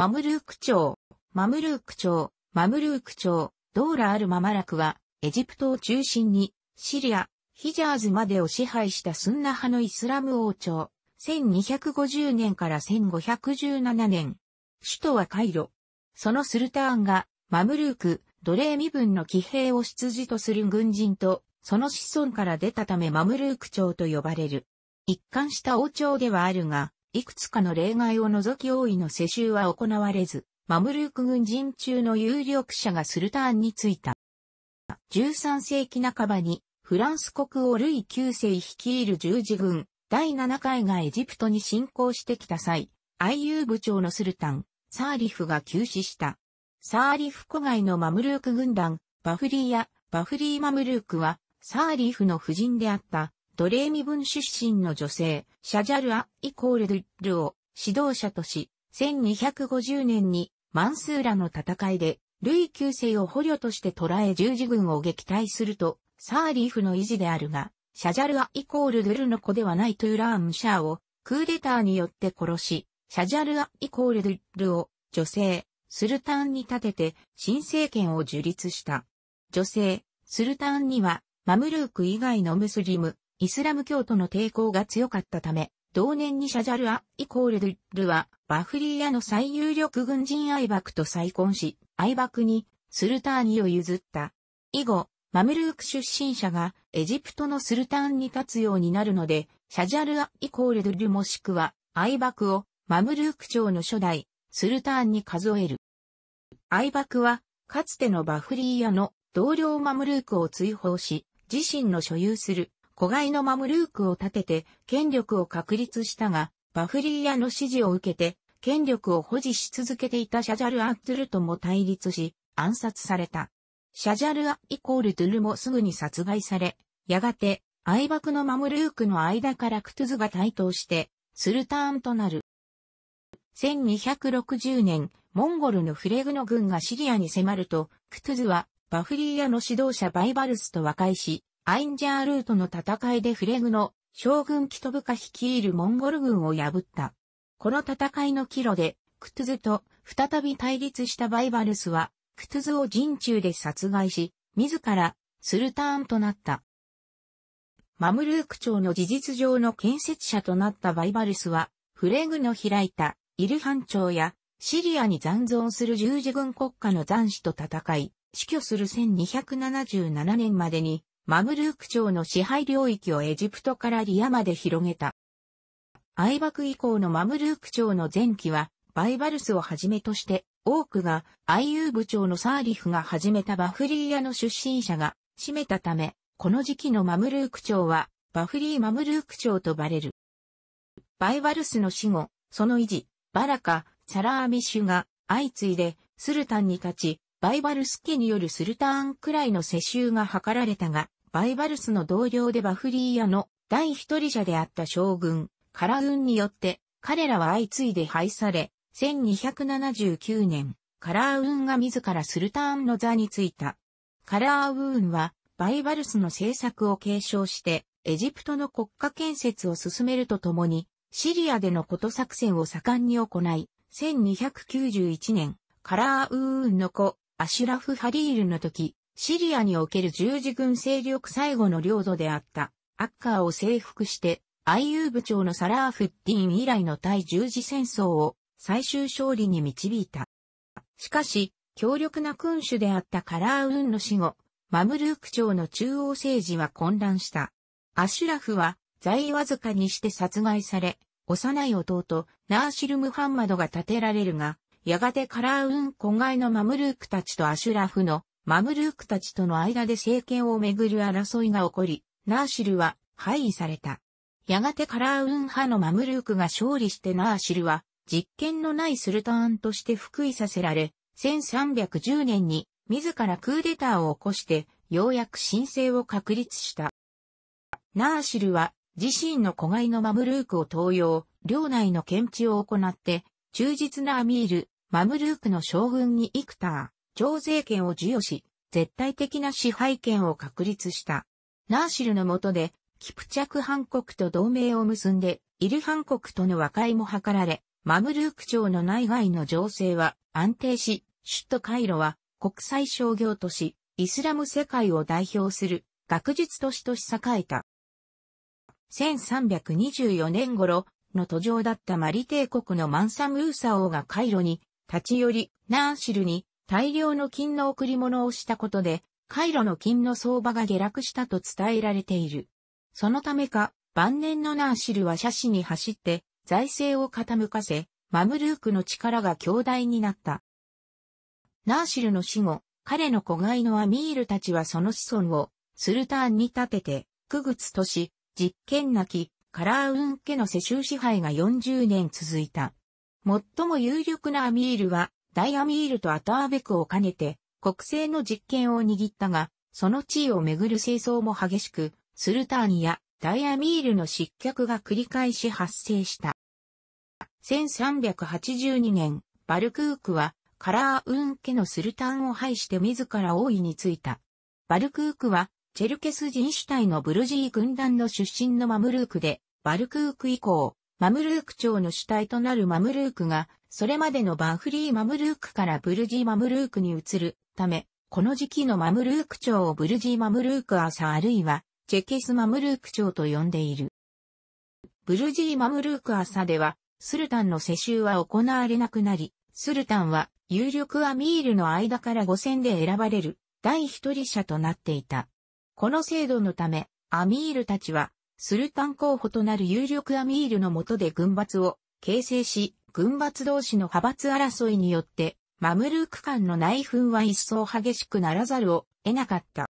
マムルーク朝、マムルーク朝、マムルーク朝、ドーラあるママラクは、エジプトを中心に、シリア、ヒジャーズまでを支配したスンナ派のイスラム王朝、1250年から1517年。首都はカイロ。そのスルターンが、マムルーク、奴隷身分の騎兵を出自とする軍人と、その子孫から出たためマムルーク朝と呼ばれる。一貫した王朝ではあるが、いくつかの例外を除き多いの世襲は行われず、マムルーク軍人中の有力者がスルターンに就いた。13世紀半ばに、フランス国王ルイ9世率いる十字軍、第7回がエジプトに侵攻してきた際、IU 部長のスルタン、サーリフが急死した。サーリフ古外のマムルーク軍団、バフリーやバフリーマムルークは、サーリフの夫人であったドレーミ文出身の女性、シャジャルア・イコールドゥッルを指導者とし、1250年にマンスーラの戦いで、ルイ9世を捕虜として捕らえ十字軍を撃退すると、サーリーフの維持であるが、シャジャルア・イコールドゥルの子ではないトゥーラーム・シャーをクーデターによって殺し、シャジャルア・イコールドゥルを女性、スルタンに立てて新政権を樹立した。女性、スルタンにはマムルーク以外のムスリム、イスラム教徒の抵抗が強かったため、同年にシャジャルア・イコールドゥルは、バフリーヤの最有力軍人アイバクと再婚し、アイバクにスルターニを譲った。以後、マムルーク出身者がエジプトのスルタンに立つようになるので、シャジャルア・イコールドゥルもしくは、アイバクをマムルーク朝の初代、スルターンに数える。アイバクは、かつてのバフリーヤの同僚マムルークを追放し、自身の所有する子飼いのマムルークを立てて権力を確立したが、バフリーヤの指示を受けて、権力を保持し続けていたシャジャルア・トゥルとも対立し、暗殺された。シャジャルア・イコール・トゥルもすぐに殺害され、やがて、愛爆のマムルークの間からクトゥズが台頭して、スルターンとなる。1260年、モンゴルのフレグの軍がシリアに迫ると、クトゥズはバフリーヤの指導者バイバルスと和解し、アインジャールートの戦いでフレグの将軍キトブカ率いるモンゴル軍を破った。この戦いの帰路で、クトゥズと再び対立したバイバルスは、クトゥズを陣中で殺害し、自らスルターンとなった。マムルーク朝の事実上の建設者となったバイバルスは、フレグの開いたイルハン朝やシリアに残存する十字軍国家の残死と戦い、死去する1277年までにマムルーク朝の支配領域をエジプトからリアまで広げた。アイバク以降のマムルーク朝の前期は、バイバルスをはじめとして、多くが、アイユー部長のサーリフが始めたバフリー屋の出身者が占めたため、この時期のマムルーク朝は、バフリーマムルーク朝とバレる。バイバルスの死後、その維持、バラカ、サラーミッシュが、相次いで、スルタンに立ち、バイバルス家によるスルターンくらいの世襲が図られたが、バイバルスの同僚でバフリーヤの第一人者であった将軍、カラウンによって、彼らは相次いで廃され、1279年、カラーウーンが自らスルターンの座に着いた。カラーウーンは、バイバルスの政策を継承して、エジプトの国家建設を進めるとともに、シリアでのこと作戦を盛んに行い、1291年、カラーウーンの子、アシュラフ・ハリールの時、シリアにおける十字軍勢力最後の領土であった、アッカーを征服して、IU 部長のサラーフッティン以来の対十字戦争を最終勝利に導いた。しかし、強力な君主であったカラーウンの死後、マムルーク朝の中央政治は混乱した。アシュラフは在位わずかにして殺害され、幼い弟、ナーシル・ムハンマドが立てられるが、やがてカラーウン子外のマムルークたちとアシュラフのマムルークたちとの間で政権をめぐる争いが起こり、ナーシルは敗位された。やがてカラーウン派のマムルークが勝利してナーシルは実権のないスルターンとして復位させられ、1310年に自らクーデターを起こしてようやく申請を確立した。ナーシルは自身の子飼いのマムルークを登用、領内の検知を行って、忠実なアミール、マムルークの将軍にイクタ徴税権を授与し、絶対的な支配権を確立した。ナーシルの下で、キプチャクハン国と同盟を結んで、イルハン国との和解も図られ、マムルーク朝の内外の情勢は安定し、首都カイロは国際商業都市、イスラム世界を代表する学術都市とし栄えた。1324年頃の途上だったマリ帝国のマンサムーサ王がカイロに立ち寄り、ナーシルに大量の金の贈り物をしたことで、カイロの金の相場が下落したと伝えられている。そのためか、晩年のナーシルは斜視に走って財政を傾かせ、マムルークの力が強大になった。ナーシルの死後、彼の子飼いのアミールたちはその子孫をスルターンに立てて、区グとし、実権なきカラーウン家の世襲支配が40年続いた。最も有力なアミールはダイアミールとアターベクを兼ねて、国政の実権を握ったが、その地位をめぐる清掃も激しく、スルターニやダイアミールの失脚が繰り返し発生した。1382年、バルクークはカラーウン家のスルタンを廃して自ら王位についた。バルクークは、チェルケス人主体のブルジー軍団の出身のマムルークで、バルクーク以降、マムルーク朝の主体となるマムルークが、それまでのバンフリーマムルークからブルジーマムルークに移るため、この時期のマムルーク朝をブルジーマムルーク朝あるいは、チェケスマムルーク朝と呼んでいる。ブルジーマムルーク朝では、スルタンの世襲は行われなくなり、スルタンは有力アミールの間から5戦で選ばれる第一人者となっていた。この制度のため、アミールたちはスルタン候補となる有力アミールの下で軍閥を形成し、軍閥同士の派閥争いによって、マムルーク間の内紛は一層激しくならざるを得なかった。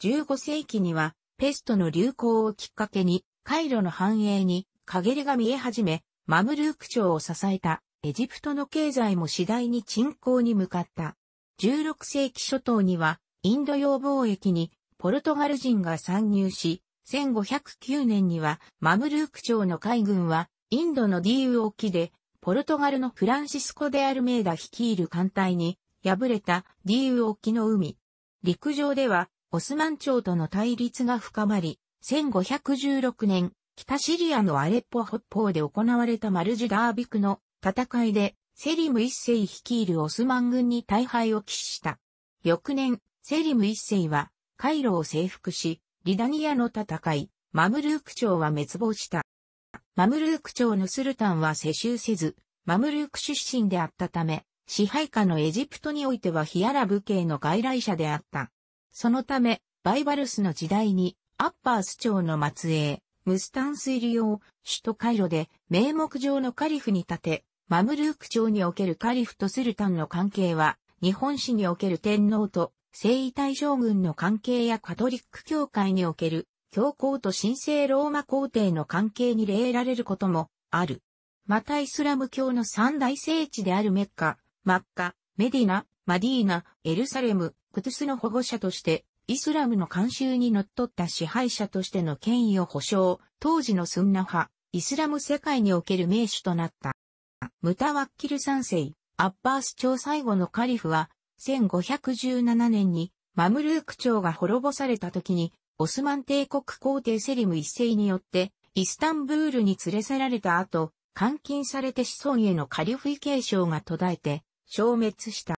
15世紀には、ペストの流行をきっかけに、カイロの繁栄に陰りが見え始め、マムルーク朝を支えたエジプトの経済も次第に沈降に向かった。16世紀初頭には、インド洋貿易にポルトガル人が参入し、1509年にはマムルーク朝の海軍はインドのディーウ沖でポルトガルのフランシスコ・デ・アルメーダ率いる艦隊に敗れたディーウ沖の海。陸上ではオスマン朝との対立が深まり、1516年、北シリアのアレッポ北方で行われたマルジダービクの戦いでセリム一世率いるオスマン軍に大敗を喫した。翌年、セリム一世はカイロを征服し、リダニアの戦い、マムルーク朝は滅亡した。マムルーク朝のスルタンは世襲せず、マムルーク出身であったため、支配下のエジプトにおいてはヒアラブ系の外来者であった。そのため、バイバルスの時代に、アッパース朝の末裔、ムスタンス入り用、首都カイロで名目上のカリフに立て、マムルーク朝におけるカリフとスルタンの関係は、日本史における天皇と聖夷大将軍の関係やカトリック教会における教皇と神聖ローマ皇帝の関係に例られることもある。またイスラム教の三大聖地であるメッカ、マッカ、メディナ、マディーナ、エルサレム、クトゥスの保護者として、イスラムの慣習に則っった支配者としての権威を保障、当時のスンナ派、イスラム世界における名手となった。ムタワッキル三世、アッバース朝最後のカリフは、1517年にマムルーク朝が滅ぼされた時に、オスマン帝国皇帝セリム一世によって、イスタンブールに連れ去られた後、監禁されて子孫へのカリフィ継承が途絶えて、消滅した。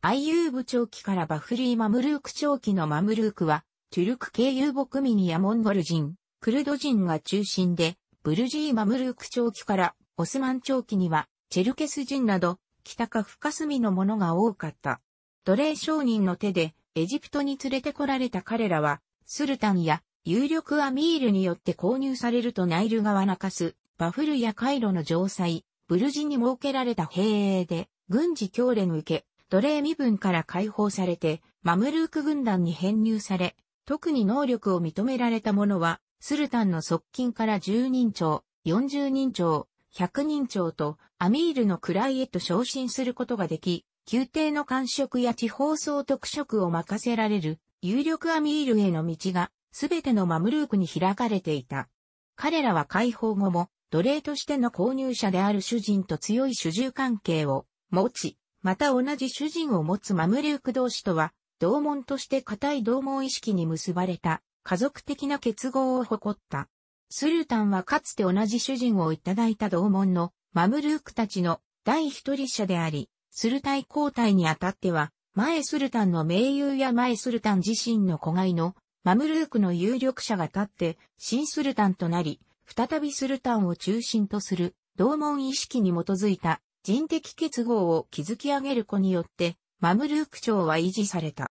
アイユーブ長期からバフリーマムルーク長期のマムルークは、トゥルク系遊牧民やモンゴル人、クルド人が中心で、ブルジーマムルーク長期からオスマン長期には、チェルケス人など北か深隅のものが多かった。奴隷商人の手でエジプトに連れてこられた彼らは、スルタンや有力アミールによって購入されるとナイル川中州、バフルやカイロの城塞、ブルジに設けられた兵営で、軍事教練受け、奴隷身分から解放されて、マムルーク軍団に編入され、特に能力を認められた者は、スルタンの側近から10人長、40人長、百人長とアミールの位へと昇進することができ、宮廷の官職や地方総督職を任せられる有力アミールへの道がすべてのマムルークに開かれていた。彼らは解放後も奴隷としての購入者である主人と強い主従関係を持ち、また同じ主人を持つマムルーク同士とは、同門として固い同門意識に結ばれた家族的な結合を誇った。スルタンはかつて同じ主人をいただいた同門のマムルークたちの第一人者であり、スルタイ交代にあたっては、前スルタンの盟友や前スルタン自身の子飼いのマムルークの有力者が立って新スルタンとなり、再びスルタンを中心とする同門意識に基づいた人的結合を築き上げる子によってマムルーク朝は維持された。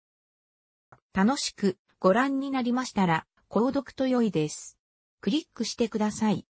楽しくご覧になりましたら、購読と良いです。クリックしてください。